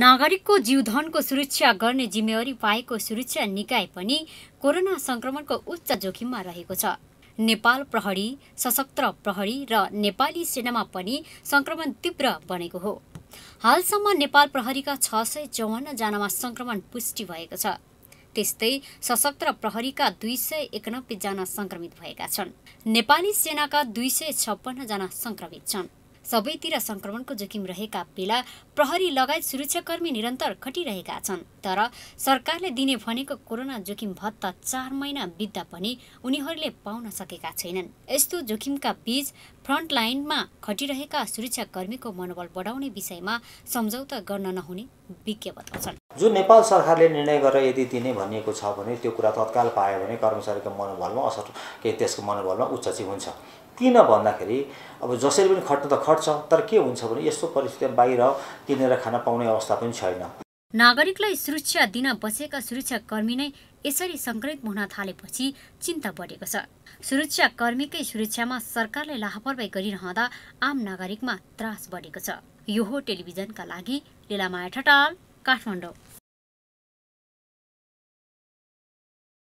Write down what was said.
नागरिकको जीवधनको सुरक्षा गर्ने जिम्मेवारी पाएको सुरक्षा निकाय पनि कोरोना संक्रमणको उच्च जोखिममा रहेको छ नेपाल प्रहरी सशस्त्र प्रहरी र नेपाली सेनामा पनि संक्रमण तीव्र बनेको हो हालसम्म नेपाल प्रहरीका छ सय चौवन्नजनामा सङ्क्रमण पुष्टि भएको छ त्यस्तै सशस्त्र प्रहरीका दुई सय एकानब्बेजना सङ्क्रमित भएका छन् नेपाली सेनाका दुई सय छप्पन्नजना सङ्क्रमित छन् सबैतिर सङ्क्रमणको जोखिम रहेका बेला प्रहरी लगायत सुरक्षाकर्मी निरन्तर खटिरहेका छन् तर सरकारले दिने भनेको कोरोना जोखिम भत्ता चार महिना बित्दा पनि उनीहरूले पाउन सकेका छैनन् यस्तो जोखिमका बीच फ्रन्टलाइनमा खटिरहेका सुरक्षाकर्मीको मनोबल बढाउने विषयमा सम्झौता गर्न नहुने विज्ञ बताउँछन् जुन नेपाल सरकारले निर्णय गरेर यदि दिने भनिएको छ भने त्यो कुरा तत्काल पायो भने कर्मचारीको मनोबलमा असर के त्यसको मनोबलमा उच्च चाहिँ हुन्छ किन भन्दाखेरि अब जसरी पनि खट्नु त खट्छ तर के हुन्छ भने यस्तो परिस्थिति बाहिर किनेर खान पाउने अवस्था पनि छैन नागरिकलाई सुरक्षा दिन बसेका सुरक्षा कर्मी नै यसरी सङ्क्रमित हुन थालेपछि चिन्ता बढेको छ सुरक्षा कर्मीकै सुरक्षामा सरकारले लापरवाही गरिरहँदा आम नागरिकमा त्रास बढेको छ यो हो टेलिभिजनका लागि लीलामाया ठटाल काठमाडौँ